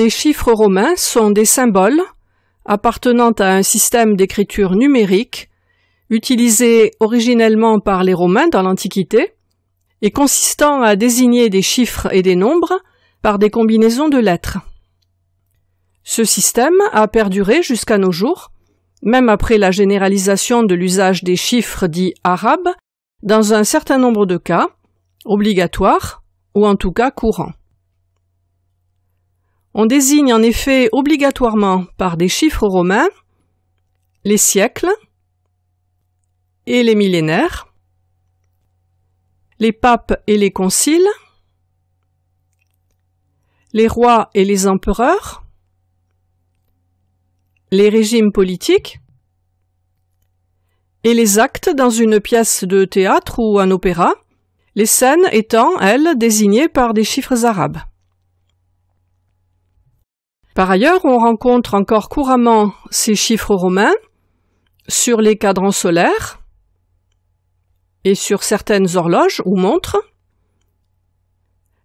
Les chiffres romains sont des symboles appartenant à un système d'écriture numérique utilisé originellement par les Romains dans l'Antiquité et consistant à désigner des chiffres et des nombres par des combinaisons de lettres. Ce système a perduré jusqu'à nos jours, même après la généralisation de l'usage des chiffres dits arabes, dans un certain nombre de cas, obligatoires ou en tout cas courants. On désigne en effet obligatoirement par des chiffres romains les siècles et les millénaires, les papes et les conciles, les rois et les empereurs, les régimes politiques, et les actes dans une pièce de théâtre ou un opéra, les scènes étant, elles, désignées par des chiffres arabes. Par ailleurs, on rencontre encore couramment ces chiffres romains sur les cadrans solaires et sur certaines horloges ou montres,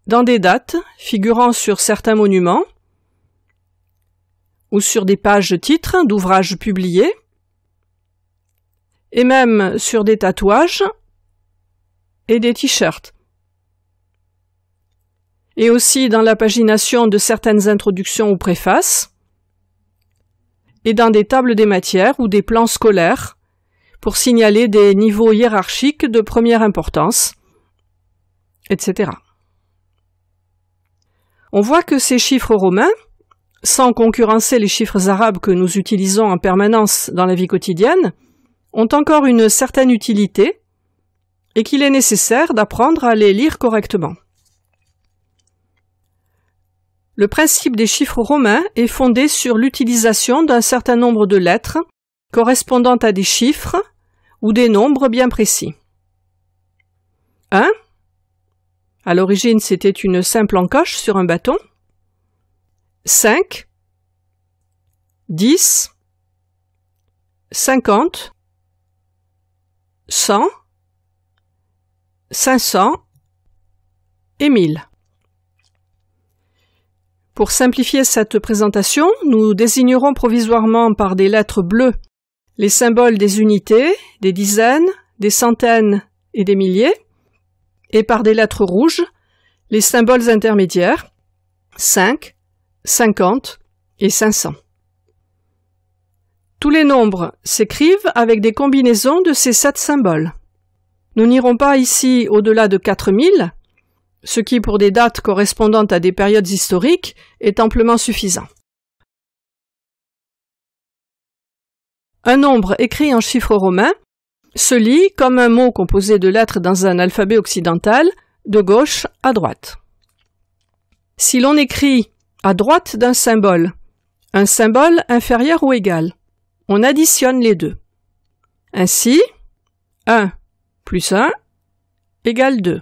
dans des dates figurant sur certains monuments ou sur des pages de titres d'ouvrages publiés, et même sur des tatouages et des t-shirts et aussi dans la pagination de certaines introductions ou préfaces, et dans des tables des matières ou des plans scolaires pour signaler des niveaux hiérarchiques de première importance, etc. On voit que ces chiffres romains, sans concurrencer les chiffres arabes que nous utilisons en permanence dans la vie quotidienne, ont encore une certaine utilité et qu'il est nécessaire d'apprendre à les lire correctement. Le principe des chiffres romains est fondé sur l'utilisation d'un certain nombre de lettres correspondant à des chiffres ou des nombres bien précis. 1. À l'origine, c'était une simple encoche sur un bâton. 5, 10, 50, 100, 500 et mille. Pour simplifier cette présentation, nous désignerons provisoirement par des lettres bleues les symboles des unités, des dizaines, des centaines et des milliers, et par des lettres rouges les symboles intermédiaires 5, 50 et 500. Tous les nombres s'écrivent avec des combinaisons de ces sept symboles. Nous n'irons pas ici au-delà de 4000, ce qui pour des dates correspondant à des périodes historiques est amplement suffisant. Un nombre écrit en chiffres romains se lit comme un mot composé de lettres dans un alphabet occidental, de gauche à droite. Si l'on écrit à droite d'un symbole, un symbole inférieur ou égal, on additionne les deux. Ainsi, 1 plus 1 égale 2.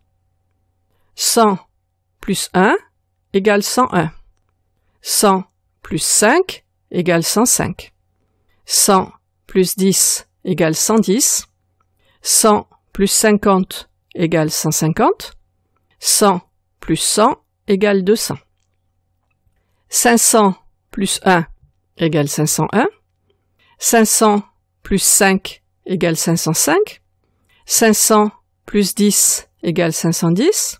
100 plus 1 égale 101. 100 plus 5 égale 105. 100 plus 10 égale 110. 100 plus 50 égale 150. 100 plus 100 égale 200. 500 plus 1 égale 501. 500 plus 5 égale 505. 500 plus 10 égale 510.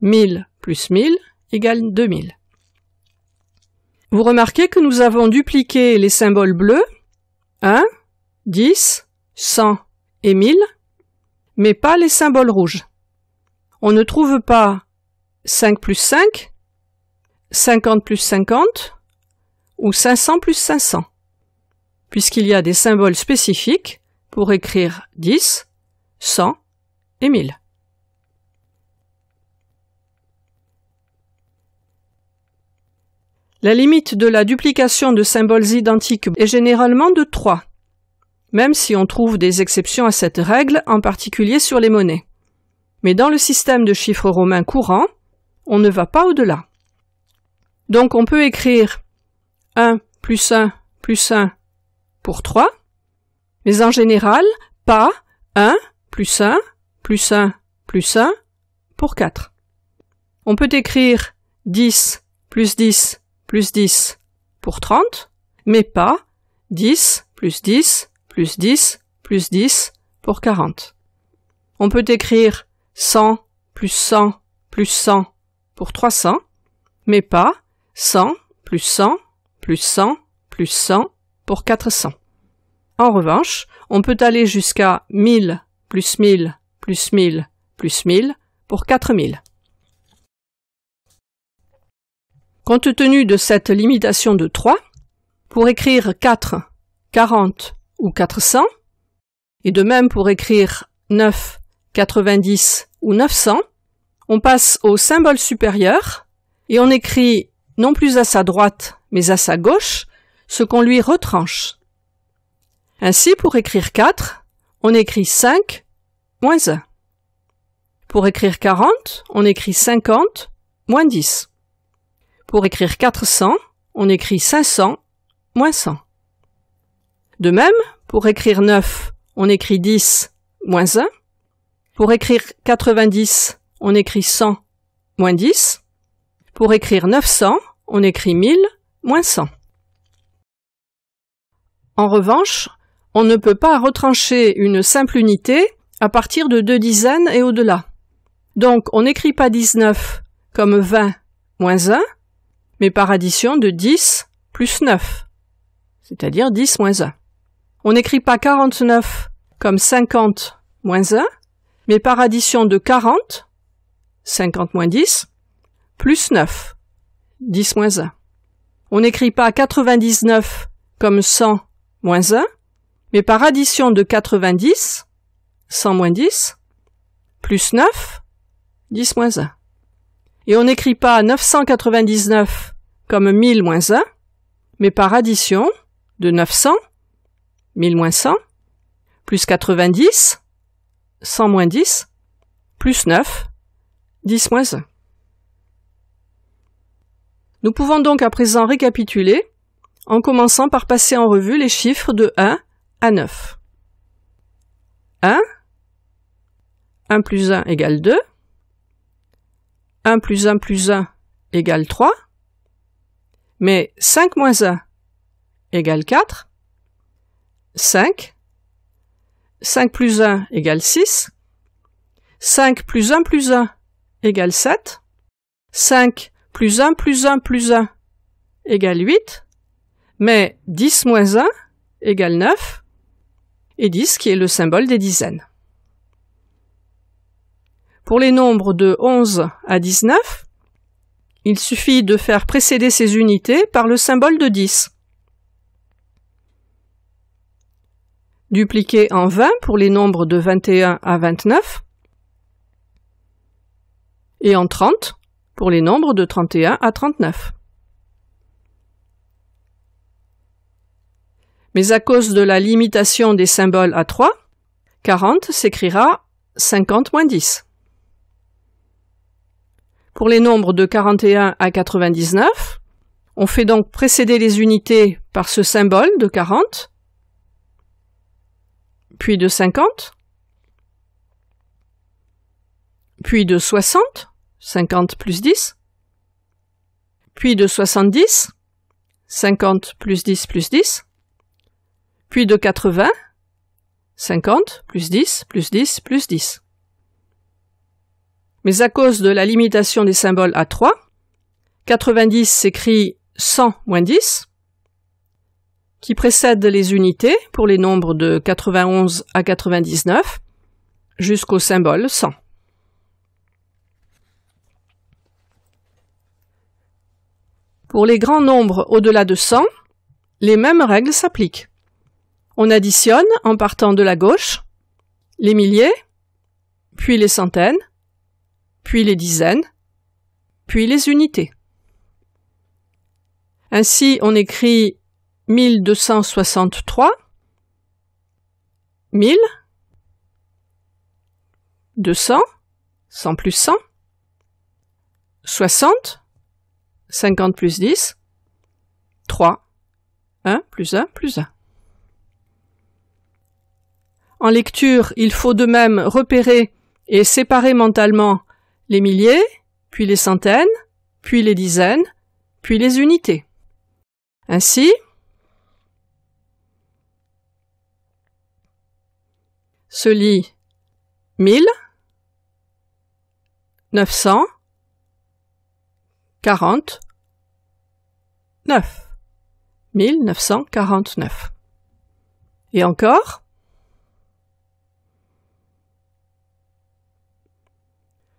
1000 plus 1000 égale 2000. Vous remarquez que nous avons dupliqué les symboles bleus 1, 10, 100 et 1000, mais pas les symboles rouges. On ne trouve pas 5 plus 5, 50 plus 50 ou 500 plus 500, puisqu'il y a des symboles spécifiques pour écrire 10, 100 et 1000. La limite de la duplication de symboles identiques est généralement de 3, même si on trouve des exceptions à cette règle, en particulier sur les monnaies. Mais dans le système de chiffres romains courant, on ne va pas au-delà. Donc on peut écrire 1 plus 1 plus 1 pour 3, mais en général, pas 1 plus 1 plus 1 plus 1 pour 4. On peut écrire 10 plus 10 plus 10 pour 30, mais pas 10 plus 10 plus 10 plus 10 pour 40. On peut écrire 100 plus 100 plus 100 pour 300, mais pas 100 plus 100 plus 100 plus 100 pour 400. En revanche, on peut aller jusqu'à 1000 plus 1000 plus 1000 plus 1000 pour 4000. Compte tenu de cette limitation de 3, pour écrire 4, 40 ou 400, et de même pour écrire 9, 90 ou 900, on passe au symbole supérieur et on écrit non plus à sa droite mais à sa gauche ce qu'on lui retranche. Ainsi, pour écrire 4, on écrit 5 moins 1. Pour écrire 40, on écrit 50 moins 10. Pour écrire 400, on écrit 500 moins 100. De même, pour écrire 9, on écrit 10 moins 1. Pour écrire 90, on écrit 100 moins 10. Pour écrire 900, on écrit 1000 moins 100. En revanche, on ne peut pas retrancher une simple unité à partir de deux dizaines et au-delà. Donc on n'écrit pas 19 comme 20 moins 1, mais par addition de 10 plus 9, c'est-à-dire 10 moins 1. On n'écrit pas 49 comme 50 moins 1, mais par addition de 40, 50 moins 10, plus 9, 10 moins 1. On n'écrit pas 99 comme 100 moins 1, mais par addition de 90, 100 moins 10, plus 9, 10 moins 1. Et on n'écrit pas 999 comme 1000 moins 1, mais par addition de 900, 1000 moins 100, plus 90, 100 moins 10, plus 9, 10 moins 1. Nous pouvons donc à présent récapituler en commençant par passer en revue les chiffres de 1 à 9. 1, 1 plus 1 égale 2, 1 plus 1 plus 1 égale 3, mais 5 moins 1 égale 4, 5, 5 plus 1 égale 6, 5 plus 1 plus 1 égale 7, 5 plus 1 plus 1 plus 1 égale 8, mais 10 moins 1 égale 9, et 10 qui est le symbole des dizaines. Pour les nombres de 11 à 19, il suffit de faire précéder ces unités par le symbole de 10. Dupliquer en 20 pour les nombres de 21 à 29 et en 30 pour les nombres de 31 à 39. Mais à cause de la limitation des symboles à 3, 40 s'écrira 50 moins 10 pour les nombres de 41 à 99. On fait donc précéder les unités par ce symbole de 40, puis de 50, puis de 60, 50 plus 10, puis de 70, 50 plus 10 plus 10, puis de 80, 50 plus 10 plus 10 plus 10. Mais à cause de la limitation des symboles à 3, 90 s'écrit 100 moins 10, qui précède les unités pour les nombres de 91 à 99 jusqu'au symbole 100. Pour les grands nombres au-delà de 100, les mêmes règles s'appliquent. On additionne en partant de la gauche les milliers, puis les centaines, puis les dizaines, puis les unités. Ainsi, on écrit 1263, 1000, 200, 100 plus 100, 60, 50 plus 10, 3, 1 plus 1 plus 1. En lecture, il faut de même repérer et séparer mentalement les milliers, puis les centaines, puis les dizaines, puis les unités. Ainsi, se lit mille neuf quarante mille neuf cent quarante-neuf. Et encore